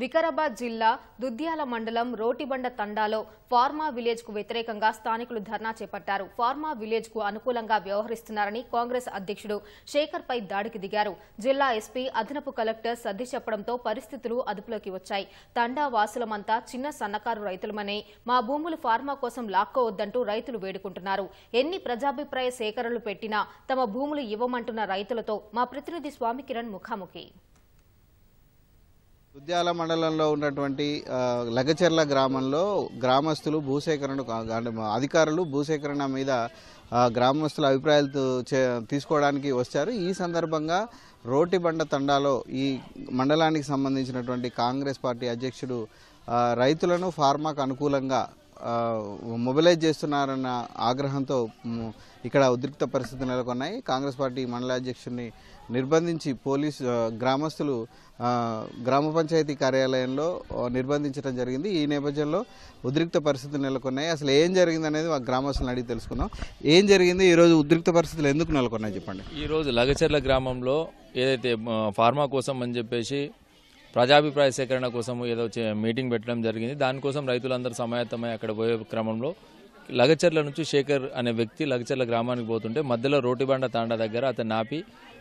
వికారాబాద్ జిల్లా దుద్యాల మండలం రోటిబండ తండాలో ఫార్మా విలేజ్ కు వ్యతిరేకంగా స్థానికులు ధర్నా చేపట్టారు ఫార్మా విలేజ్ కు అనుకూలంగా వ్యవహరిస్తున్నారని కాంగ్రెస్ అధ్యక్షుడు శేఖర్ పై దాడికి దిగారు జిల్లా ఎస్పీ అదనపు కలెక్టర్ సర్ది చెప్పడంతో పరిస్థితులు అదుపులోకి వచ్చాయి తండా వాసులమంతా చిన్న సన్నకారు రైతులమని మా భూములు ఫార్మా కోసం లాక్కోవద్దంటూ రైతులు వేడుకుంటున్నారు ఎన్ని ప్రజాభిప్రాయ సేకరణలు పెట్టినా తమ భూములు ఇవ్వమంటున్న రైతులతో మా ప్రతినిధి స్వామికిరణ్ ముఖాముఖి ఉద్యాల మండలంలో ఉన్నటువంటి లగచెర్ల గ్రామంలో గ్రామస్తులు భూసేకరణ అధికారులు భూసేకరణ మీద గ్రామస్తుల అభిప్రాయాలు తీసుకోవడానికి వచ్చారు ఈ సందర్భంగా రోటిబండ తండాలో ఈ మండలానికి సంబంధించినటువంటి కాంగ్రెస్ పార్టీ అధ్యక్షుడు రైతులను ఫార్మాకు అనుకూలంగా మొబిలైజ్ చేస్తున్నారన్న ఆగ్రహంతో ఇక్కడ ఉద్రిక్త పరిస్థితులు నెలకొన్నాయి కాంగ్రెస్ పార్టీ అధ్యక్షుడిని నిర్బంధించి పోలీసు గ్రామస్తులు గ్రామ పంచాయతీ కార్యాలయంలో నిర్బంధించడం జరిగింది ఈ నేపథ్యంలో ఉద్రిక్త పరిస్థితులు నెలకొన్నాయి అసలు ఏం జరిగింది అనేది మా గ్రామస్తులను అడిగి తెలుసుకున్నాం ఏం జరిగింది ఈరోజు ఉద్రిక్త పరిస్థితులు ఎందుకు నెలకొన్నాయి చెప్పండి ఈరోజు లగచర్ల గ్రామంలో ఏదైతే ఫార్మా కోసం అని చెప్పేసి ప్రజాభిప్రాయ సేకరణ కోసం ఏదో మీటింగ్ పెట్టడం జరిగింది దానికోసం రైతులందరూ సమాయత్తమై అక్కడ పోయే క్రమంలో లగచర్ల నుంచి శేఖర్ అనే వ్యక్తి లగచర్ల గ్రామానికి పోతుంటే మధ్యలో రోటిబండ తాండ దగ్గర అతను నాపి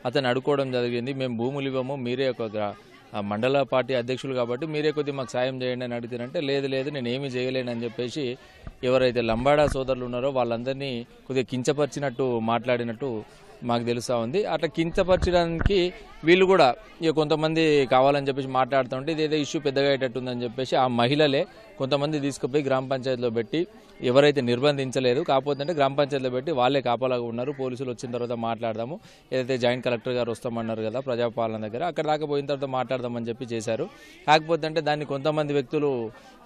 అతను అడుకోవడం జరిగింది మేము భూములు ఇవ్వము మీరే ఒక మండల పార్టీ అధ్యక్షులు కాబట్టి మీరే కొద్దిగా మాకు సాయం చేయండి అని అడిగితేనంటే లేదు లేదు నేను ఏమీ చేయలేను అని చెప్పేసి ఎవరైతే లంబాడా సోదరులు ఉన్నారో వాళ్ళందరినీ కొద్దిగా కించపరిచినట్టు మాట్లాడినట్టు మాకు తెలుస్తూ ఉంది అట్లా కించపరచడానికి వీళ్ళు కూడా ఇక కొంతమంది కావాలని చెప్పేసి మాట్లాడుతుంటే ఇదేదో ఇష్యూ పెద్దగా అయ్యేటట్టుందని చెప్పేసి ఆ మహిళలే కొంతమంది తీసుకుపోయి గ్రామ పంచాయతీలో పెట్టి ఎవరైతే నిర్బంధించలేదు కాకపోతే అంటే గ్రామ పంచాయతీలో పెట్టి వాళ్ళే కాపలాగా ఉన్నారు పోలీసులు వచ్చిన తర్వాత మాట్లాడదాము ఏదైతే జాయింట్ కలెక్టర్ గారు వస్తామన్నారు కదా ప్రజాపాలన దగ్గర అక్కడ రాకపోయిన తర్వాత మాట్లాడదామని చెప్పి చేశారు కాకపోతే అంటే దాన్ని కొంతమంది వ్యక్తులు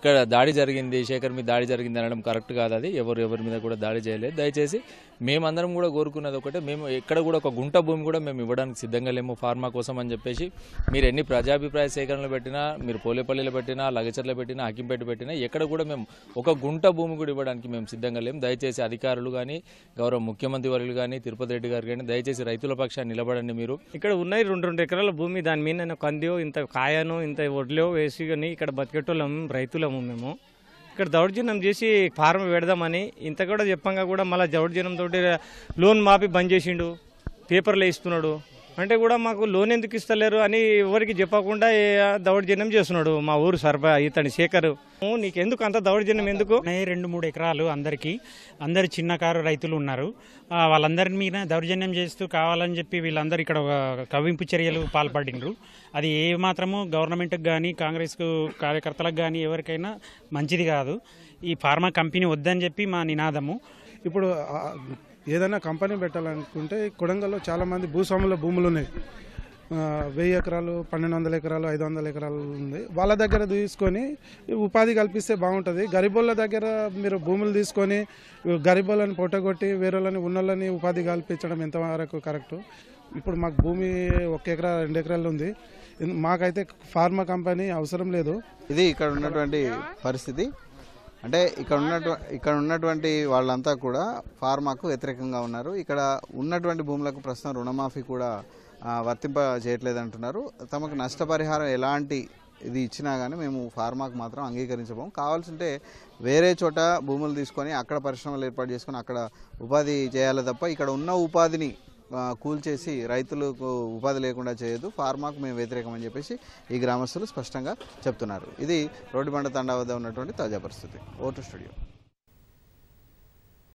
ఇక్కడ దాడి జరిగింది శేఖర్ మీద దాడి జరిగింది అనడం కరెక్ట్ కాదు అది ఎవరు ఎవరి మీద కూడా దాడి చేయలేదు దయచేసి మేమందరం కూడా కోరుకున్నది ఒకటే మేము ఎక్కడ కూడా ఒక గుంట భూమి కూడా మేము ఇవ్వడానికి సిద్ధంగా లేము ఫార్మా కోసం అని చెప్పేసి మీరు ఎన్ని ప్రజాభిప్రాయ సేకరణలు పెట్టినా మీరు పోలేపల్లిలో పెట్టినా లగచర్లు పెట్టినా హకింపేట పెట్టినా పెట్టినా ఎక్కడ కూడా మేము ఒక గుంట భూమి కూడా ఇవ్వడానికి మేము సిద్ధంగా లేము దయచేసి అధికారులు కానీ గౌరవ ముఖ్యమంత్రి వర్యులు కానీ తిరుపతి రెడ్డి గారు కానీ దయచేసి రైతుల పక్షాన్ని నిలబడండి మీరు ఇక్కడ ఉన్నాయి రెండు రెండు ఎకరాల భూమి దాని మీద కందో ఇంత కాయను ఇంత వడ్లో వేసి కానీ ఇక్కడ బతికెట్టోళ్ళము రైతులము మేము ఇక్కడ దౌర్జన్యం చేసి ఫారం పెడదామని ఇంత కూడా చెప్పంగా కూడా మళ్ళీ దౌర్జన్యంతో లోన్ మాపి బంద్ చేసిండు పేపర్లు వేస్తున్నాడు అంటే కూడా మాకు లోన్ ఎందుకు ఇస్తలేరు అని ఎవరికి చెప్పకుండా దౌర్జన్యం చేస్తున్నాడు మా ఊరు సర్ప ఇతని శేఖర్ ఎందుకు అంత దౌర్జన్యం ఎందుకు రెండు మూడు ఎకరాలు అందరికీ అందరు కారు రైతులు ఉన్నారు వాళ్ళందరి మీద దౌర్జన్యం చేస్తూ కావాలని చెప్పి వీళ్ళందరూ ఇక్కడ కవింపు చర్యలు పాల్పడినరు అది ఏ మాత్రము గవర్నమెంట్కి కానీ కాంగ్రెస్కు కార్యకర్తలకు కానీ ఎవరికైనా మంచిది కాదు ఈ ఫార్మా కంపెనీ వద్దని చెప్పి మా నినాదము ఇప్పుడు ఏదైనా కంపెనీ పెట్టాలనుకుంటే కొడంగల్లో చాలామంది భూస్వాముల భూములు ఉన్నాయి వెయ్యి ఎకరాలు పన్నెండు వందల ఎకరాలు ఐదు వందల ఎకరాలు ఉంది వాళ్ళ దగ్గర తీసుకొని ఉపాధి కల్పిస్తే బాగుంటుంది గరిబోళ్ళ దగ్గర మీరు భూములు తీసుకొని గరిబోళ్ళని పొట్టగొట్టి వేరేలని ఉన్నోళ్ళని ఉపాధి కల్పించడం ఎంతవరకు కరెక్టు ఇప్పుడు మాకు భూమి ఒక ఎకరా రెండు ఎకరాలు ఉంది మాకైతే ఫార్మా కంపెనీ అవసరం లేదు ఇది ఇక్కడ ఉన్నటువంటి పరిస్థితి అంటే ఇక్కడ ఉన్నటువంటి ఇక్కడ ఉన్నటువంటి వాళ్ళంతా కూడా ఫార్మాకు వ్యతిరేకంగా ఉన్నారు ఇక్కడ ఉన్నటువంటి భూములకు ప్రస్తుతం రుణమాఫీ కూడా వర్తింప చేయట్లేదంటున్నారు తమకు నష్టపరిహారం ఎలాంటి ఇది ఇచ్చినా కానీ మేము ఫార్మాకు మాత్రం అంగీకరించబోము కావాల్సింటే వేరే చోట భూములు తీసుకొని అక్కడ పరిశ్రమలు ఏర్పాటు చేసుకొని అక్కడ ఉపాధి చేయాలి తప్ప ఇక్కడ ఉన్న ఉపాధిని కూల్చేసి రైతులకు ఉపాధి లేకుండా చేయదు ఫార్మాకు మేము వ్యతిరేకం అని చెప్పేసి ఈ గ్రామస్తులు స్పష్టంగా చెప్తున్నారు ఇది రోడ్డు బండ తండా వద్ద ఉన్నటువంటి తాజా పరిస్థితి ఓటు స్టూడియో